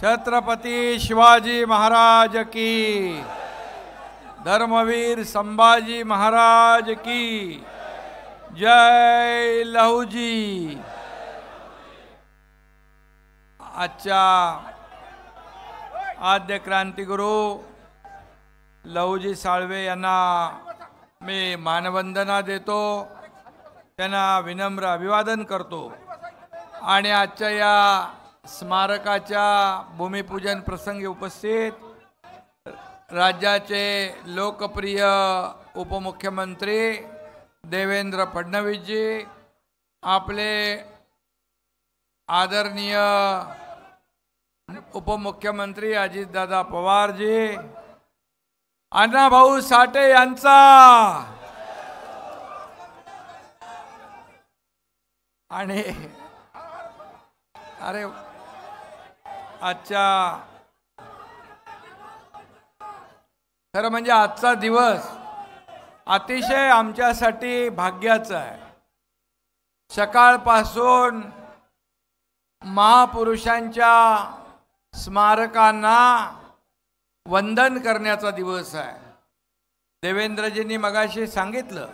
छत्रपती शिवाजी महाराज की धर्मवीर संभाजी महाराज की जय लहूजी आजच्या आद्य क्रांतीगुरू लहूजी साळवे यांना मी मानवंदना देतो त्यांना विनम्र अभिवादन करतो आणि आजच्या या स्मारकाच्या भूमिपूजन प्रसंगी उपस्थित राज्याचे लोकप्रिय उपमुख्यमंत्री देवेंद्र फडणवीसजी आपले आदरणीय उपमुख्यमंत्री अजितदादा पवारजी अण्णाभाऊ साठे यांचा आणि अरे आजच्या खरं म्हणजे आजचा दिवस अतिशय आमच्यासाठी भाग्याचा आहे सकाळपासून महापुरुषांच्या स्मारकांना वंदन करण्याचा दिवस आहे देवेंद्रजींनी मगाशी सांगितलं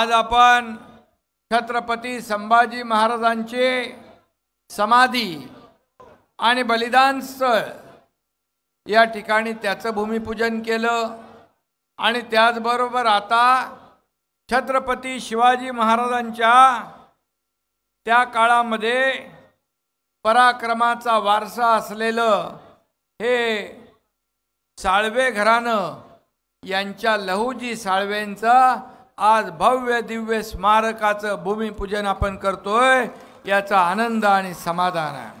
आज आपण छत्रपती संभाजी महाराजांची समाधी आणि बलिदान स्थळ या ठिकाणी त्याचं भूमिपूजन केलं आणि त्याचबरोबर आता छत्रपती शिवाजी महाराजांच्या त्या काळामध्ये पराक्रमाचा वारसा असलेलं हे साळवे घराणं यांच्या लहूजी साळवेंचा आज भव्य दिव्य स्मारकाचं भूमिपूजन आपण करतोय याचा आनंद आणि समाधान आहे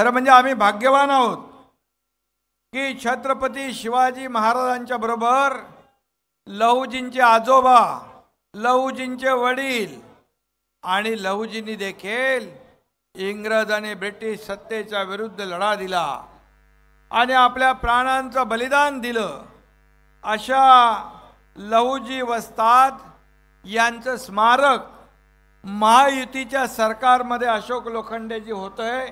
खरं म्हणजे आम्ही भाग्यवान आहोत की छत्रपती शिवाजी महाराजांच्या बरोबर लहूजींचे आजोबा लहूजींचे वडील आणि लहूजींनी देखील इंग्रज आणि ब्रिटिश सत्तेच्या विरुद्ध लढा दिला आणि आपल्या प्राणांचं बलिदान दिलं अशा लहूजी वस्ताद यांचं स्मारक महायुतीच्या सरकारमध्ये अशोक लोखंडेजी होतं आहे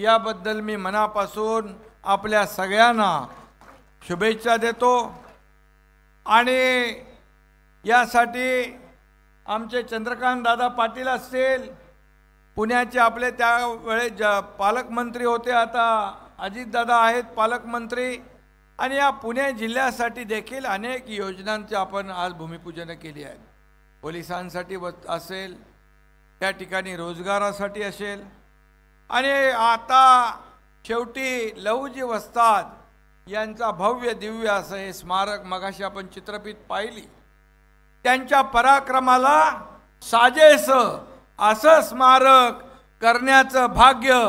याबद्दल मी मनापासून आपल्या सगळ्यांना शुभेच्छा देतो आणि यासाठी आमचे चंद्रकांत दादा पाटील असतील पुण्याचे आपले त्यावेळेस ज पालकमंत्री होते आता अजितदादा आहेत पालकमंत्री आणि या पुणे जिल्ह्यासाठी देखील अनेक योजनांचे आपण आज भूमिपूजनं केली आहेत पोलिसांसाठी असेल त्या ठिकाणी रोजगारासाठी असेल आणि आता शेवटी लहूजी वस्ताद यांचा भव्य दिव्य असं हे स्मारक मगाशी आपण चित्रपीत पाहिली त्यांच्या पराक्रमाला साजेस असं स्मारक करण्याचं भाग्य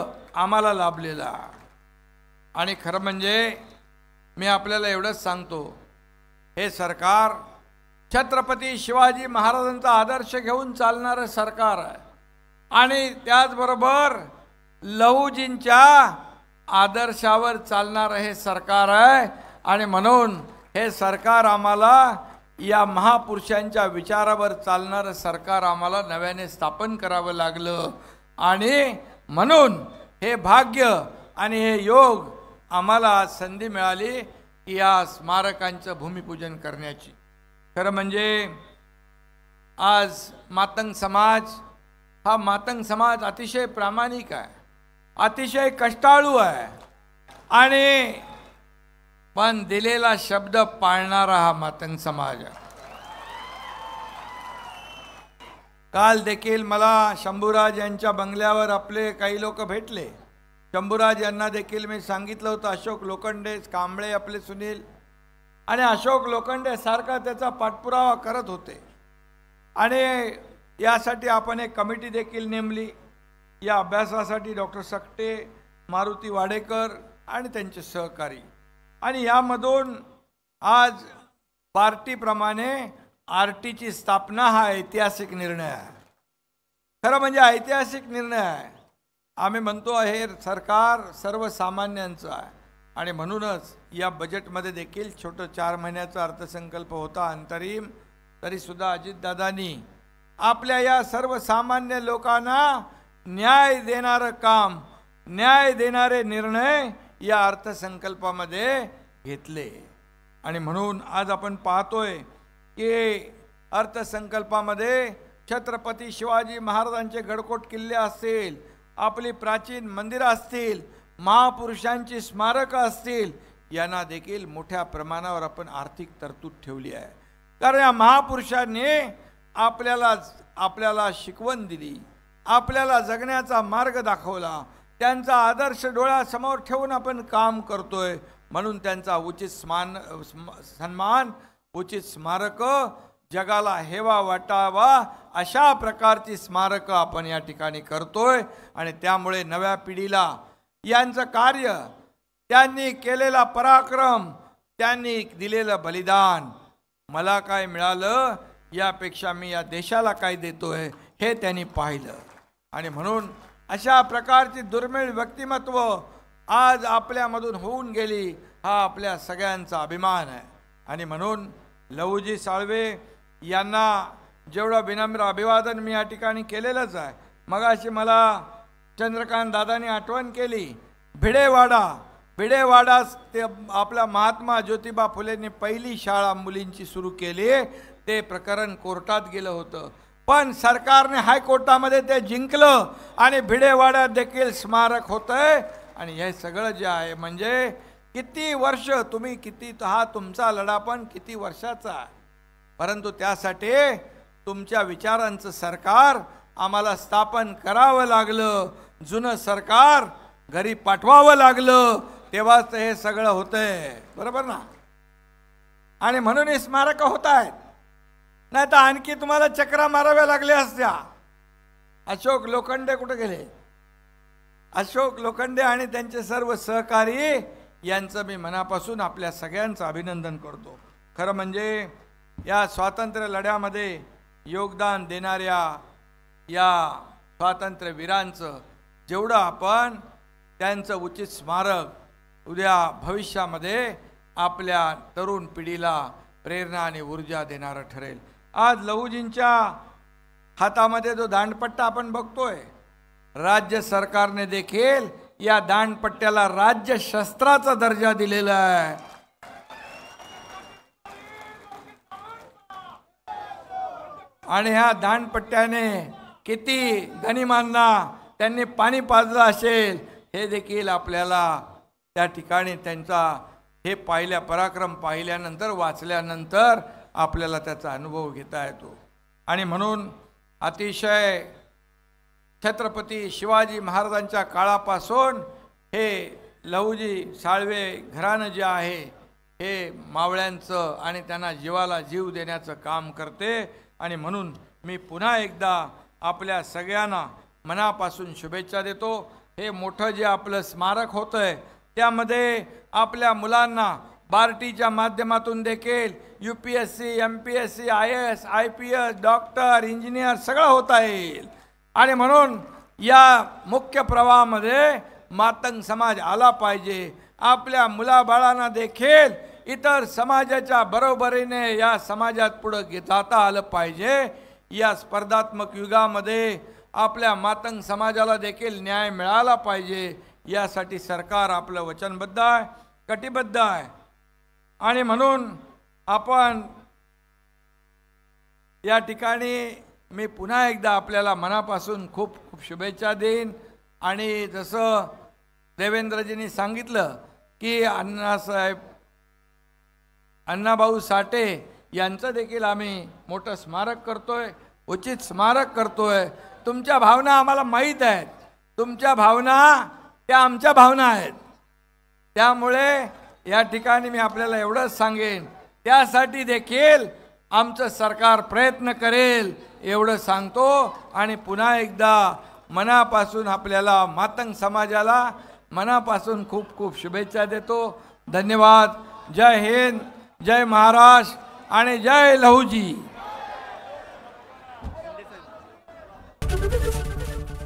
आम्हाला लाभलेलं आणि खरं म्हणजे मी आपल्याला एवढंच सांगतो हे सरकार छत्रपती शिवाजी महाराजांचा आदर्श घेऊन चालणारं सरकार आहे आणि त्याचबरोबर लहूजींच्या आदर्शावर चालणारं हे सरकार आहे आणि म्हणून हे सरकार आम्हाला या महापुरुषांच्या विचारावर चालणारं सरकार आम्हाला नव्याने स्थापन करावं लागलं आणि म्हणून हे भाग्य आणि हे योग आम्हाला आज संधी मिळाली की या स्मारकांचं भूमिपूजन करण्याची खरं म्हणजे आज मातंग समाज हा मातंग समाज अतिशय प्रामाणिक आहे अतिशय कष्टाळू आहे आणि पण दिलेला शब्द पाळणारा हा मातंग समाज आहे काल देखील मला शंभूराज यांच्या बंगल्यावर आपले काही लोक भेटले शंभूराज यांना देखील मी सांगितलं होतं अशोक लोखंडे कांबळे आपले सुनील आणि अशोक लोखंडे सारखा त्याचा पाठपुरावा करत होते आणि यासाठी आपण एक कमिटी देखील नेमली या अभ्यासासाठी डॉक्टर सकटे मारुती वाडेकर आणि त्यांचे सहकारी आणि यामधून आज पार्टीप्रमाणे आर टीची स्थापना हा ऐतिहासिक निर्णय आहे खरं म्हणजे ऐतिहासिक निर्णय आहे आम्ही म्हणतो आहे सरकार सर्वसामान्यांचं आहे आणि म्हणूनच या बजेटमध्ये देखील छोटं चार महिन्याचा अर्थसंकल्प होता अंतरिम तरीसुद्धा अजितदादांनी आपल्या या सर्वसामान्य लोकांना न्याय देणारं काम न्याय देणारे निर्णय या अर्थसंकल्पामध्ये घेतले आणि म्हणून आज आपण पाहतोय की अर्थसंकल्पामध्ये छत्रपती शिवाजी महाराजांचे गडकोट किल्ले असतील आपली प्राचीन मंदिरं असतील महापुरुषांची स्मारकं असतील यांना देखील मोठ्या प्रमाणावर आपण आर्थिक तरतूद ठेवली आहे कारण या महापुरुषांनी आपल्याला आपल्याला शिकवण दिली आपल्याला जगण्याचा मार्ग दाखवला त्यांचा आदर्श डोळ्यासमोर ठेवून आपण काम करतोय म्हणून त्यांचा उचित स्मान सन्मान उचित स्मारकं जगाला हेवा वाटावा अशा प्रकारची स्मारकं आपण या ठिकाणी करतोय आणि त्यामुळे नव्या पिढीला यांचं कार्य त्यांनी केलेला पराक्रम त्यांनी दिलेलं बलिदान मला काय मिळालं यापेक्षा मी या देशाला काय देतोय हे त्यांनी पाहिलं आणि म्हणून अशा प्रकारची दुर्मिळ व्यक्तिमत्व आज आपल्यामधून होऊन गेली हा आपल्या सगळ्यांचा अभिमान आहे आणि म्हणून लहूजी साळवे यांना जेवढं विनम्र अभिवादन मी या ठिकाणी केलेलंच आहे मग अशी मला चंद्रकांत दादांनी आठवण केली भिडेवाडा भिडेवाडा ते आपला महात्मा ज्योतिबा फुलेंनी पहिली शाळा मुलींची सुरू केली ते प्रकरण कोर्टात गेलं होतं पण सरकारने हायकोर्टामध्ये ते जिंकलं आणि भिडेवाड्यात देखील स्मारक होतं आहे आणि हे सगळं जे आहे म्हणजे किती वर्ष तुम्ही किती हा तुमचा लढा पण किती वर्षाचा परंतु त्यासाठी तुमच्या विचारांचं सरकार आम्हाला स्थापन करावं लागलं जुनं सरकार घरी पाठवावं लागलं तेव्हाच हे सगळं होतंय बरोबर ना आणि म्हणून हे स्मारक होत आहेत नाही तर आणखी तुम्हाला चक्रा माराव्या लागल्या असत्या अशोक लोखंडे कुठे गेले अशोक लोखंडे आणि त्यांचे सर्व सहकारी यांचं मी मनापासून आपल्या सगळ्यांचं अभिनंदन करतो खरं म्हणजे या स्वातंत्र्य लढ्यामध्ये योगदान देणाऱ्या या स्वातंत्र्यवीरांचं जेवढं आपण त्यांचं उचित स्मारक उद्या भविष्यामध्ये आपल्या तरुण पिढीला प्रेरणा आणि ऊर्जा देणारं ठरेल आज लहूजींच्या हातामध्ये जो दांडपट्टा आपण बघतोय राज्य सरकारने देखील या दांडपट्ट्याला राज्य शस्त्राचा दर्जा दिलेला आहे आणि ह्या दांडपट्ट्याने किती गणिमांना त्यांनी पाणी पाजलं असेल हे देखील आपल्याला त्या ठिकाणी त्यांचा हे पाहिल्या पराक्रम पाहिल्यानंतर वाचल्यानंतर आपल्याला त्याचा अनुभव घेता येतो आणि म्हणून अतिशय छत्रपती शिवाजी महाराजांच्या काळापासून हे लहूजी साळवे घराणं जे आहे हे मावळ्यांचं आणि त्यांना जीवाला जीव देण्याचं काम करते आणि म्हणून मी पुन्हा एकदा आपल्या सगळ्यांना मनापासून शुभेच्छा देतो हे मोठं जे आपलं स्मारक होतं आहे त्यामध्ये आपल्या मुलांना बार्टीच्या माध्यमातून देखील U P S C M P S C I S I P S doctor engineer सगळं होता येईल आणि म्हणून या मुख्य प्रवाहामध्ये मातंग समाज आला पाहिजे आपल्या मुलाबाळांना देखील इतर समाजाच्या बरोबरीने या समाजात पुढं जाता आलं पाहिजे या स्पर्धात्मक युगामध्ये आपल्या मातंग समाजाला देखील न्याय मिळाला पाहिजे यासाठी सरकार आपलं वचनबद्ध आहे कटिबद्ध आहे आणि म्हणून आपण या ठिकाणी मी पुन्हा एकदा आपल्याला मनापासून खूप खूप शुभेच्छा देईन आणि जसं देवेंद्रजींनी सांगितलं की अण्णासाहेब अण्णाभाऊ साठे यांचं देखील आम्ही मोठं स्मारक करतो आहे उचित स्मारक करतो आहे तुमच्या भावना आम्हाला माहीत आहेत तुमच्या भावना त्या आमच्या भावना आहेत त्यामुळे या ठिकाणी मी आपल्याला एवढंच सांगेन त्यासाठी देखील आमचं सरकार प्रयत्न करेल एवढं सांगतो आणि पुन्हा एकदा मनापासून आपल्याला मातंग समाजाला मनापासून खूप खूप शुभेच्छा देतो धन्यवाद जय हिंद जय महाराष्ट्र आणि जय लहूजी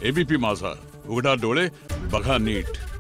एबीपी माझा उघडा डोळे बघा नीट